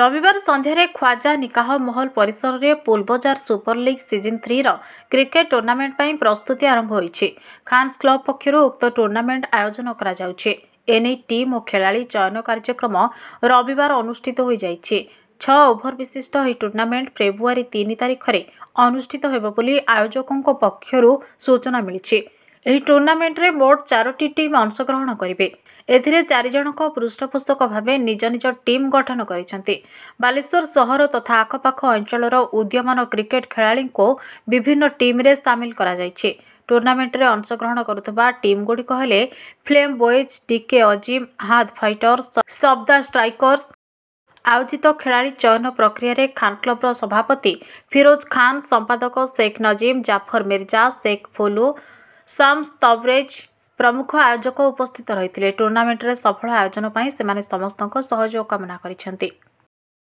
ରବିବାର ସନ୍ଧ୍ୟାରେ ଖ୍ୱାଜା ନିକାହ ମହଲ ପରିସରରେ ପୁଲବଜାର ସୁପର ଲିଗ୍ ସିଜିନ୍ ଥ୍ରୀର କ୍ରିକେଟ ଟୁର୍ଣ୍ଣାମେଣ୍ଟ ପାଇଁ ପ୍ରସ୍ତୁତି ଆରମ୍ଭ ହୋଇଛି ଖାନ୍ସ କ୍ଲବ ପକ୍ଷରୁ ଉକ୍ତ ଟୁର୍ଣ୍ଣାମେଣ୍ଟ ଆୟୋଜନ କରାଯାଉଛି ଏ ନେଇ ଟିମ୍ ଓ ଖେଳାଳି ଚୟନ କାର୍ଯ୍ୟକ୍ରମ ରବିବାର ଅନୁଷ୍ଠିତ ହୋଇଯାଇଛି ଛଅ ଓଭର ବିଶିଷ୍ଟ ଏହି ଟୁର୍ଣ୍ଣାମେଣ୍ଟ ଫେବୃଆରୀ ତିନି ତାରିଖରେ ଅନୁଷ୍ଠିତ ହେବ ବୋଲି ଆୟୋଜକଙ୍କ ପକ୍ଷରୁ ସୂଚନା ମିଳିଛି ଏହି ଟୁର୍ଣ୍ଣାମେଣ୍ଟରେ ମୋଟ ଚାରୋଟି ଟିମ୍ ଅଂଶଗ୍ରହଣ କରିବେ ଏଥିରେ ଚାରି ଜଣଙ୍କ ପୃଷ୍ଠପୋଷକ ଭାବେ ନିଜ ନିଜ ଟିମ୍ ଗଠନ କରିଛନ୍ତି ବାଲେଶ୍ୱର ସହର ତଥା ଆଖପାଖ ଅଞ୍ଚଳର ଉଦୀୟମାନ କ୍ରିକେଟ ଖେଳାଳିଙ୍କୁ ବିଭିନ୍ନ ଟିମ୍ରେ ସାମିଲ କରାଯାଇଛି ଟୁର୍ଣ୍ଣାମେଣ୍ଟରେ ଅଂଶଗ୍ରହଣ କରୁଥିବା ଟିମ୍ ଗୁଡ଼ିକ ହେଲେ ଫ୍ଲେମ୍ ବୋଏଜ୍ ଡିକେ ଅଜିମ୍ ହାଦ୍ ଫାଇଟର୍ସ ସବ୍ଦା ଷ୍ଟ୍ରାଇକର୍ସ ଆୟୋଜିତ ଖେଳାଳି ଚୟନ ପ୍ରକ୍ରିୟାରେ ଖାନ୍ କ୍ଲବ୍ର ସଭାପତି ଫିରୋଜ ଖାନ୍ ସମ୍ପାଦକ ଶେଖ୍ ନଜିମ୍ ଜାଫର ମିର୍ଜା ଶେଖ୍ ଫୁଲୁ ସମ୍ସ ତବରେଜ ପ୍ରମୁଖ ଆୟୋଜକ ଉପସ୍ଥିତ ରହିଥିଲେ ଟୁର୍ଣ୍ଣାମେଣ୍ଟରେ ସଫଳ ଆୟୋଜନ ପାଇଁ ସେମାନେ ସମସ୍ତଙ୍କ ସହଯୋଗ କାମନା କରିଛନ୍ତି